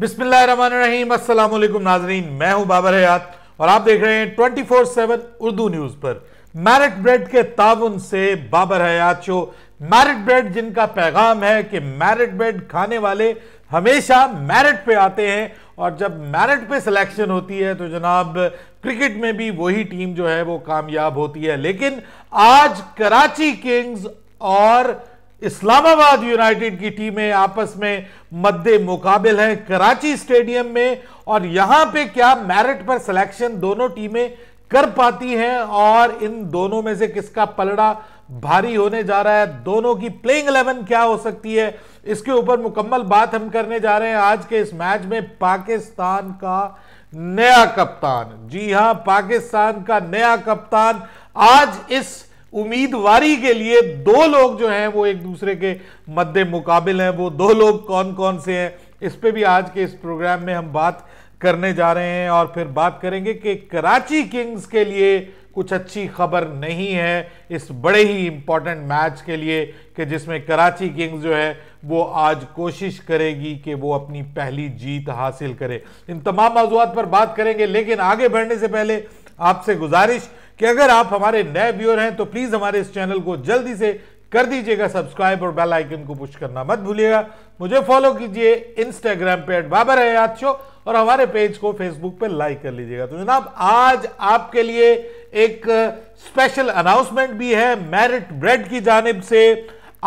बिस्मिल्लाहिर्रहमानिर्रहीम अस्सलाम वालेकुम नाजरीन मैं हूं बाबर हयात और आप देख रहे हैं 24/7 उर्दू न्यूज़ पर मैरिट ब्रेड के ताउन से बाबर हयात शो मैरिट ब्रेड जिनका पैगाम है कि मैरिट ब्रेड खाने वाले हमेशा मैरिट पे आते हैं और जब मैरिट पे सिलेक्शन होती है तो जनाब क्रिकेट में भी वही टीम जो है वो कामयाब होती है लेकिन आज कराची किंग्स और इस्लामाबाद यूनाइटेड की टीमें आपस में मद्दे मुकाबल हैं कराची स्टेडियम में और यहां पे क्या मैरिट पर सिलेक्शन दोनों टीमें कर पाती हैं और इन दोनों में से किसका पलड़ा भारी होने जा रहा है दोनों की प्लेइंग इलेवन क्या हो सकती है इसके ऊपर मुकम्मल बात हम करने जा रहे हैं आज के इस मैच में पाकिस्तान का नया कप्तान जी हां पाकिस्तान का नया कप्तान आज इस उम्मीदवारी के लिए दो लोग जो हैं वो एक दूसरे के मद्दे मुकाबिल हैं वो दो लोग कौन कौन से हैं इस पर भी आज के इस प्रोग्राम में हम बात करने जा रहे हैं और फिर बात करेंगे कि कराची किंग्स के लिए कुछ अच्छी खबर नहीं है इस बड़े ही इम्पॉर्टेंट मैच के लिए कि जिसमें कराची किंग्स जो है वो आज कोशिश करेगी कि वो अपनी पहली जीत हासिल करे इन तमाम मौजूद पर बात करेंगे लेकिन आगे बढ़ने से पहले आपसे गुजारिश कि अगर आप हमारे नए व्यूअर हैं तो प्लीज़ हमारे इस चैनल को जल्दी से कर दीजिएगा सब्सक्राइब और बेल आइकन को पुश करना मत भूलिएगा मुझे फॉलो कीजिए इंस्टाग्राम पे एट बाबर हयात शो और हमारे पेज को फेसबुक पे लाइक कर लीजिएगा तो जनाब आज आपके लिए एक स्पेशल अनाउंसमेंट भी है मेरिट ब्रेड की जानब से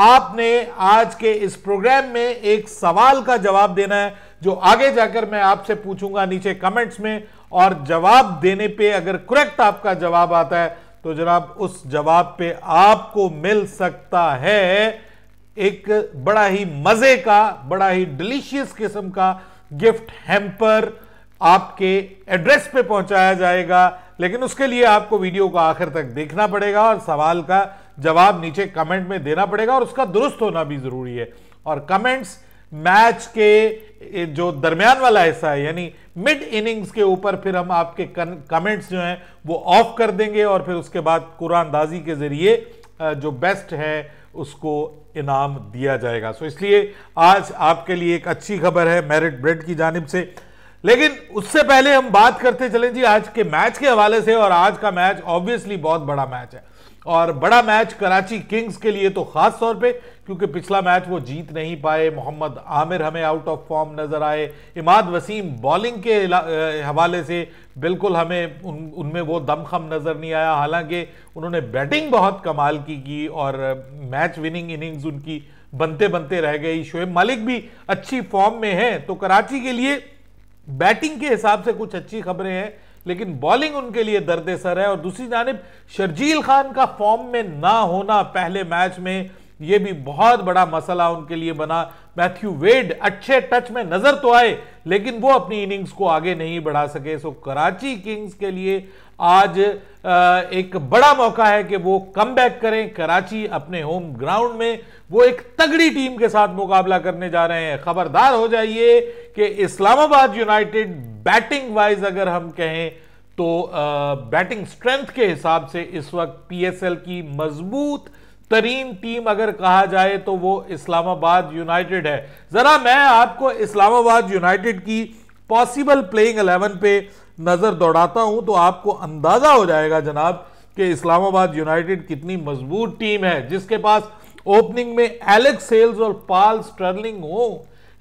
आपने आज के इस प्रोग्राम में एक सवाल का जवाब देना है जो आगे जाकर मैं आपसे पूछूंगा नीचे कमेंट्स में और जवाब देने पे अगर करेक्ट आपका जवाब आता है तो जनाब उस जवाब पे आपको मिल सकता है एक बड़ा ही मजे का बड़ा ही डिलीशियस किस्म का गिफ्ट हैम्पर आपके एड्रेस पे पहुंचाया जाएगा लेकिन उसके लिए आपको वीडियो को आखिर तक देखना पड़ेगा और सवाल का जवाब नीचे कमेंट में देना पड़ेगा और उसका दुरुस्त होना भी जरूरी है और कमेंट्स मैच के जो दरमियान वाला हिस्सा है यानी मिड इनिंग्स के ऊपर फिर हम आपके कमेंट्स जो हैं वो ऑफ कर देंगे और फिर उसके बाद कुरानदाजी के जरिए जो बेस्ट है उसको इनाम दिया जाएगा सो इसलिए आज आपके लिए एक अच्छी खबर है मेरिट ब्रेड की जानब से लेकिन उससे पहले हम बात करते चले जी आज के मैच के हवाले से और आज का मैच ऑब्वियसली बहुत बड़ा मैच है और बड़ा मैच कराची किंग्स के लिए तो खास तौर पे क्योंकि पिछला मैच वो जीत नहीं पाए मोहम्मद आमिर हमें आउट ऑफ फॉर्म नजर आए इमाद वसीम बॉलिंग के हवाले से बिल्कुल हमें उन उनमें वो दमखम नज़र नहीं आया हालांकि उन्होंने बैटिंग बहुत कमाल की की और मैच विनिंग इनिंग्स उनकी बनते बनते रह गई शोएब मलिक भी अच्छी फॉर्म में है तो कराची के लिए बैटिंग के हिसाब से कुछ अच्छी खबरें हैं लेकिन बॉलिंग उनके लिए दर्द सर है और दूसरी जानब शर्जील खान का फॉर्म में ना होना पहले मैच में यह भी बहुत बड़ा मसला उनके लिए बना मैथ्यू वेड अच्छे टच में नजर तो आए लेकिन वो अपनी इनिंग्स को आगे नहीं बढ़ा सके सो कराची किंग्स के लिए आज एक बड़ा मौका है कि वो कम बैक करें कराची अपने होम ग्राउंड में वो एक तगड़ी टीम के साथ मुकाबला करने जा रहे हैं खबरदार हो जाइए कि इस्लामाबाद यूनाइटेड बैटिंग वाइज अगर हम कहें तो बैटिंग स्ट्रेंथ के हिसाब से इस वक्त पीएसएल की मजबूत तरीन टीम अगर कहा जाए तो वो इस्लामाबाद यूनाइटेड है ज़रा मैं आपको इस्लामाबाद यूनाइटेड की पॉसिबल प्लेइंग एलेवन पे नज़र दौड़ाता हूं तो आपको अंदाज़ा हो जाएगा जनाब कि इस्लामाबाद यूनाइटेड कितनी मजबूत टीम है जिसके पास ओपनिंग में एलेक्स सेल्स और पॉल स्टर्लिंग हो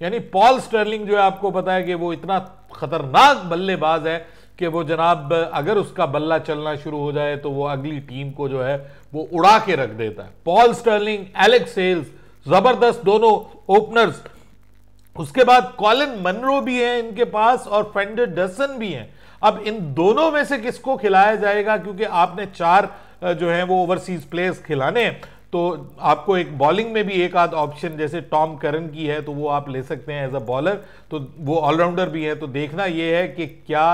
यानी पॉल स्टर्लिंग जो है आपको पता है कि वो इतना खतरनाक बल्लेबाज है कि वो जनाब अगर उसका बल्ला चलना शुरू हो जाए तो वो अगली टीम को जो है वो उड़ा के रख देता है पॉल स्टर्लिंग एलेक्स सेल्स जबरदस्त दोनों ओपनर्स उसके बाद कॉलिन मनरो भी हैं इनके पास और फेंडर डसन भी हैं अब इन दोनों में से किसको खिलाया जाएगा क्योंकि आपने चार जो है वो ओवरसीज प्लेयर्स खिलाने तो आपको एक बॉलिंग में भी एक आध ऑप्शन जैसे टॉम करन की है तो वो आप ले सकते हैं एज अ बॉलर तो वो ऑलराउंडर भी है तो देखना यह है कि क्या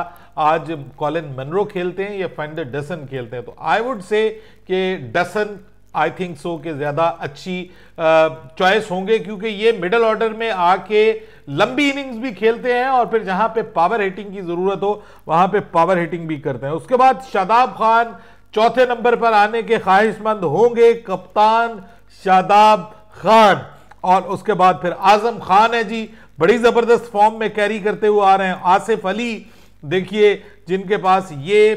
आज कॉलिन मनरो खेलते हैं या फेंडर डसन खेलते हैं तो आई वुड से कि डसन आई थिंक सो के ज़्यादा अच्छी चॉइस होंगे क्योंकि ये मिडल ऑर्डर में आके लंबी इनिंग्स भी खेलते हैं और फिर जहां पे पावर हिटिंग की ज़रूरत हो वहां पे पावर हिटिंग भी करते हैं उसके बाद शादाब खान चौथे नंबर पर आने के ख्वाहिशमंद होंगे कप्तान शादाब खान और उसके बाद फिर आजम खान है जी बड़ी ज़बरदस्त फॉर्म में कैरी करते हुए आ रहे हैं आसिफ अली देखिए जिनके पास ये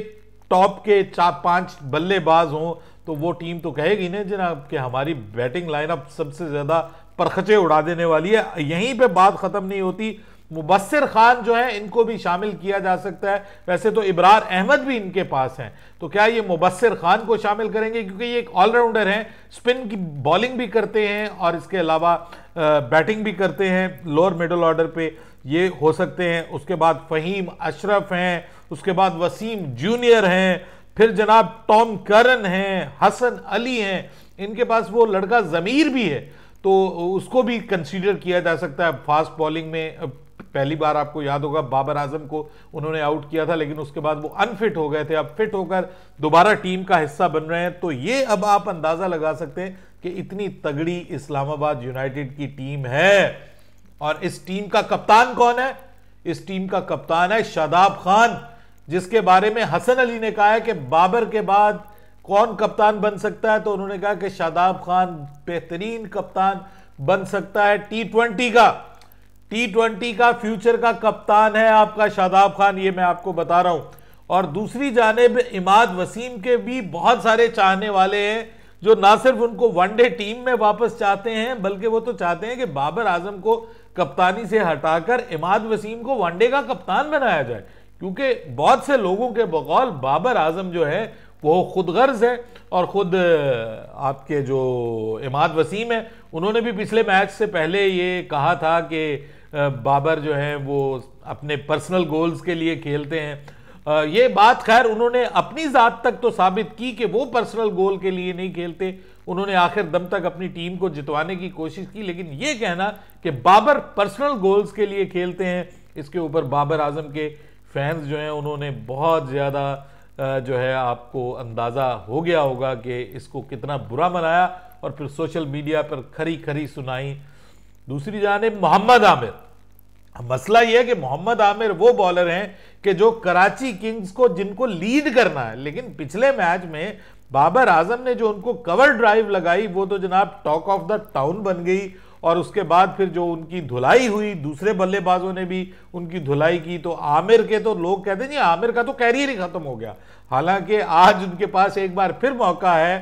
टॉप के चार पांच बल्लेबाज हों तो वो टीम तो कहेगी ना जनाब कि हमारी बैटिंग लाइनअप सबसे ज़्यादा परखचे उड़ा देने वाली है यहीं पे बात ख़त्म नहीं होती मुबसर खान जो है इनको भी शामिल किया जा सकता है वैसे तो इब्रार अहमद भी इनके पास हैं तो क्या ये मुबसर खान को शामिल करेंगे क्योंकि ये एक ऑलराउंडर हैं स्पिन की बॉलिंग भी करते हैं और इसके अलावा बैटिंग भी करते हैं लोअर मिडल ऑर्डर पे ये हो सकते हैं उसके बाद फ़हीम अशरफ हैं उसके बाद वसीम जूनियर हैं फिर जनाब टॉम करन हैं हसन अली हैं इनके पास वो लड़का ज़मीर भी है तो उसको भी कंसीडर किया जा सकता है फास्ट बॉलिंग में पहली बार आपको याद होगा बाबर आजम को उन्होंने आउट किया था लेकिन उसके बाद वो अनफिट हो गए थे अब फिट होकर दोबारा टीम का हिस्सा बन रहे हैं तो ये अब आप अंदाजा लगा सकते हैं कि इतनी तगड़ी इस्लामाबाद यूनाइटेड की टीम है और इस टीम का कप्तान कौन है इस टीम का कप्तान है शादाब खान जिसके बारे में हसन अली ने कहा है कि बाबर के बाद कौन कप्तान बन सकता है तो उन्होंने कहा कि शादाब खान बेहतरीन कप्तान बन सकता है टी का टी ट्वेंटी का फ्यूचर का कप्तान है आपका शादाब खान ये मैं आपको बता रहा हूँ और दूसरी जानब इमाद वसीम के भी बहुत सारे चाहने वाले हैं जो ना सिर्फ उनको वनडे टीम में वापस चाहते हैं बल्कि वो तो चाहते हैं कि बाबर आजम को कप्तानी से हटाकर इमाद वसीम को वनडे का कप्तान बनाया जाए क्योंकि बहुत से लोगों के बकौल बाबर आजम जो है वो खुद गर्ज है और ख़ुद आपके जो इमाद वसीम है उन्होंने भी पिछले मैच से पहले ये कहा था कि बाबर जो हैं वो अपने पर्सनल गोल्स के लिए खेलते हैं ये बात खैर उन्होंने अपनी ज़ात तक तो साबित की कि वो पर्सनल गोल के लिए नहीं खेलते उन्होंने आखिर दम तक अपनी टीम को जितवाने की कोशिश की लेकिन ये कहना कि बाबर पर्सनल गोल्स के लिए खेलते हैं इसके ऊपर बाबर आजम के फैंस जो हैं उन्होंने बहुत ज़्यादा जो है आपको अंदाज़ा हो गया होगा कि इसको कितना बुरा मनाया और फिर सोशल मीडिया पर खरी खरी सुनाई दूसरी जानब मोहम्मद आमिर मसला यह है कि मोहम्मद आमिर वो बॉलर हैं कि जो कराची किंग्स को जिनको लीड करना है लेकिन पिछले मैच में बाबर आजम ने जो उनको कवर ड्राइव लगाई वो तो जनाब टॉक ऑफ द टाउन बन गई और उसके बाद फिर जो उनकी धुलाई हुई दूसरे बल्लेबाजों ने भी उनकी धुलाई की तो आमिर के तो लोग कहते हैं जी आमिर का तो कैरियर ही खत्म हो गया हालांकि आज उनके पास एक बार फिर मौका है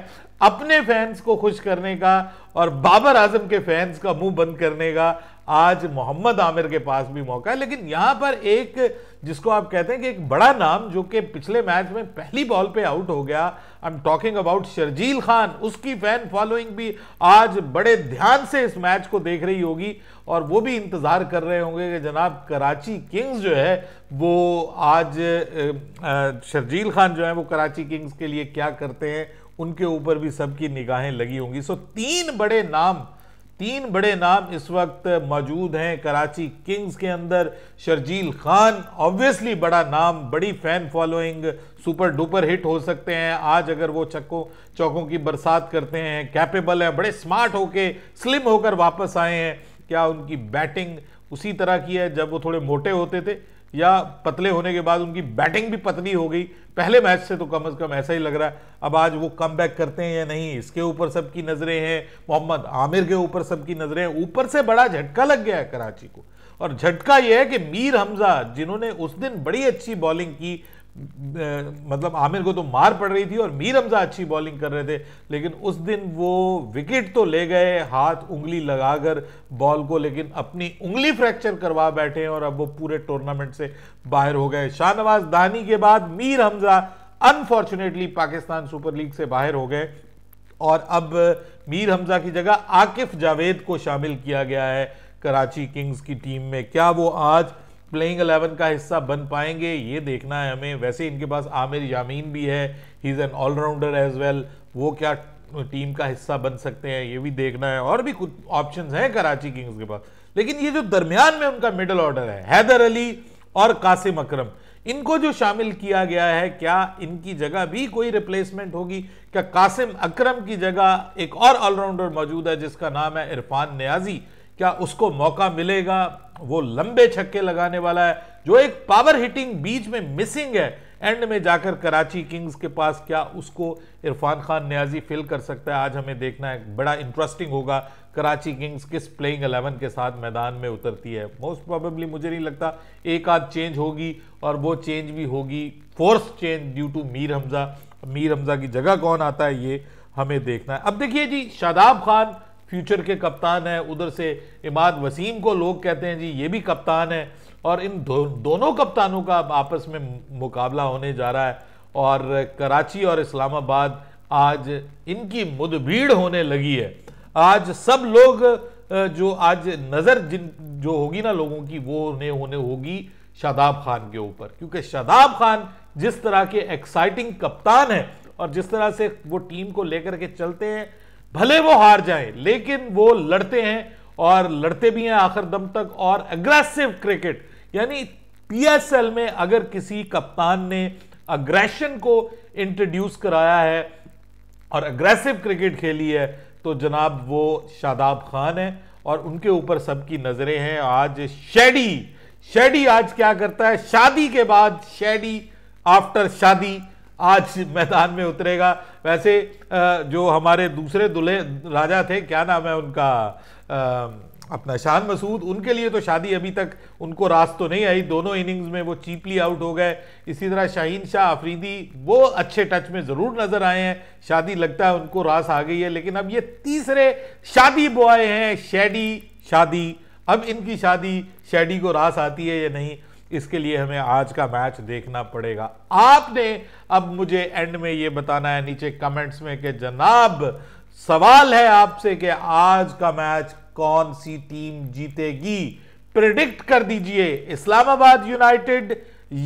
अपने फैंस को खुश करने का और बाबर आजम के फैंस का मुंह बंद करने का आज मोहम्मद आमिर के पास भी मौका है लेकिन यहां पर एक जिसको आप कहते हैं कि एक बड़ा नाम जो कि पिछले मैच में पहली बॉल पे आउट हो गया I am talking about Sharjeel Khan उसकी फैन फॉलोइंग भी आज बड़े ध्यान से इस मैच को देख रही होगी और वो भी इंतजार कर रहे होंगे कि जनाब कराची किंग्स जो है वो आज शर्जील खान जो है वो कराची किंग्स के लिए क्या करते हैं उनके ऊपर भी सबकी निगाहें लगी होंगी सो तीन बड़े नाम तीन बड़े नाम इस वक्त मौजूद हैं कराची किंग्स के अंदर शर्जील खान ऑब्वियसली बड़ा नाम बड़ी fan following super duper hit हो सकते हैं आज अगर वो चक्कों चौकों की बरसात करते हैं कैपेबल हैं बड़े स्मार्ट होके स्लिम होकर वापस आए हैं क्या उनकी बैटिंग उसी तरह की है जब वो थोड़े मोटे होते थे या पतले होने के बाद उनकी बैटिंग भी पतली हो गई पहले मैच से तो कम अज़ कम ऐसा ही लग रहा है अब आज वो कम बैक करते हैं या नहीं इसके ऊपर सबकी नज़रें हैं मोहम्मद आमिर के ऊपर सबकी नज़रें हैं ऊपर से बड़ा झटका लग गया है कराची को और झटका यह है कि मीर हमजा जिन्होंने उस दिन बड़ी अच्छी बॉलिंग की मतलब आमिर को तो मार पड़ रही थी और मीर हमजा अच्छी बॉलिंग कर रहे थे लेकिन उस दिन वो विकेट तो ले गए हाथ उंगली लगाकर बॉल को लेकिन अपनी उंगली फ्रैक्चर करवा बैठे हैं और अब वो पूरे टूर्नामेंट से बाहर हो गए शाहनवाज दानी के बाद Mir Hamza unfortunately Pakistan Super League से बाहर हो गए और अब मीर हमजा की जगह आकिफ जावेद को शामिल किया गया है कराची किंग्स की टीम में क्या वो आज प्लेइंग अलेवन का हिस्सा बन पाएंगे ये देखना है हमें वैसे इनके पास आमिर यामीन भी है he is an allrounder as well वो क्या टीम का हिस्सा बन सकते हैं ये भी देखना है और भी कुछ ऑप्शंस हैं कराची किंग्स के पास लेकिन ये जो दरमियान में उनका मिडल ऑर्डर है हैदर अली और कासिम अकरम इनको जो शामिल किया गया है क्या इनकी जगह भी कोई रिप्लेसमेंट होगी क्या कासिम अकरम की जगह एक और ऑलराउंडर मौजूद है जिसका नाम है इरफान न्याजी क्या उसको मौका मिलेगा वो लंबे छक्के लगाने वाला है जो एक पावर हिटिंग बीच में मिसिंग है एंड में जाकर कराची किंग्स के पास क्या उसको इरफान खान न्याजी फिल कर सकता है आज हमें देखना है बड़ा इंटरेस्टिंग होगा कराची किंग्स किस प्लेइंग एलेवन के साथ मैदान में उतरती है मोस्ट प्रॉबेबली मुझे नहीं लगता एक आध चेंज होगी और वो चेंज भी होगी force change due to Mir Hamza Mir Hamza की जगह कौन आता है ये हमें देखना है अब देखिए जी शादाब खान फ्यूचर के कप्तान हैं उधर से इमाद वसीम को लोग कहते हैं जी ये भी कप्तान है और इन दो, दोनों कप्तानों का आपस में मुकाबला होने जा रहा है और कराची और इस्लामाबाद आज इनकी मुदभीड़ होने लगी है आज सब लोग जो आज नज़र जिन जो होगी ना लोगों की वो उन्हें होने होगी शादाब खान के ऊपर क्योंकि शादाब खान जिस तरह के एक्साइटिंग कप्तान हैं और जिस तरह से वो टीम को लेकर के चलते हैं भले वो हार जाए लेकिन वो लड़ते हैं और लड़ते भी हैं आखिर दम तक और अग्रेसिव क्रिकेट यानी पीएसएल में अगर किसी कप्तान ने अग्रेशन को इंट्रोड्यूस कराया है और अग्रेसिव क्रिकेट खेली है तो जनाब वो शादाब खान है और उनके ऊपर सबकी नजरें हैं आज शेडी शेडी आज क्या करता है शादी के बाद शेडी आफ्टर शादी आज मैदान में उतरेगा वैसे जो हमारे दूसरे दुल्हे राजा थे क्या नाम है उनका अपना शान मसूद उनके लिए तो शादी अभी तक उनको रास तो नहीं आई दोनों इनिंग्स में वो चीपली आउट हो गए इसी तरह शाहीन शाह आफरीदी वो अच्छे टच में ज़रूर नज़र आए हैं शादी लगता है उनको रास आ गई है लेकिन अब ये तीसरे शादी बॉय हैं शेडी शादी अब इनकी शादी शेडी को रास आती है या नहीं इसके लिए हमें आज का मैच देखना पड़ेगा आपने अब मुझे एंड में यह बताना है नीचे कमेंट्स में कि जनाब सवाल है आपसे कि आज का मैच कौन सी टीम जीतेगी प्रिडिक्ट कर दीजिए इस्लामाबाद यूनाइटेड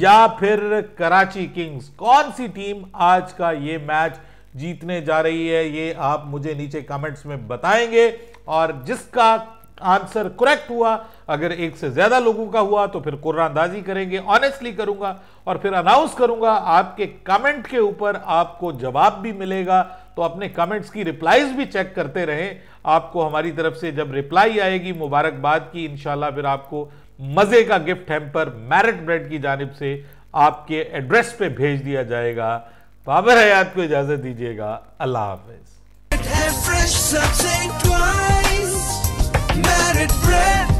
या फिर कराची किंग्स कौन सी टीम आज का ये मैच जीतने जा रही है ये आप मुझे नीचे कमेंट्स में बताएंगे और जिसका आंसर करेक्ट हुआ अगर एक से ज्यादा लोगों का हुआ तो फिर कुरानदाजी करेंगे ऑनेस्टली करूंगा और फिर अनाउंस करूंगा आपके कमेंट के ऊपर आपको जवाब भी मिलेगा तो अपने कमेंट्स की रिप्लाईज भी चेक करते रहें आपको हमारी तरफ से जब रिप्लाई आएगी मुबारकबाद की इंशाल्लाह फिर आपको मज़े का गिफ्ट हैम्पर मैरिट ब्रेड की जानब से आपके एड्रेस पे भेज दिया जाएगा बाबर तो हयात को इजाज़त दीजिएगा अल्लाह हाफिज़ favorite bread.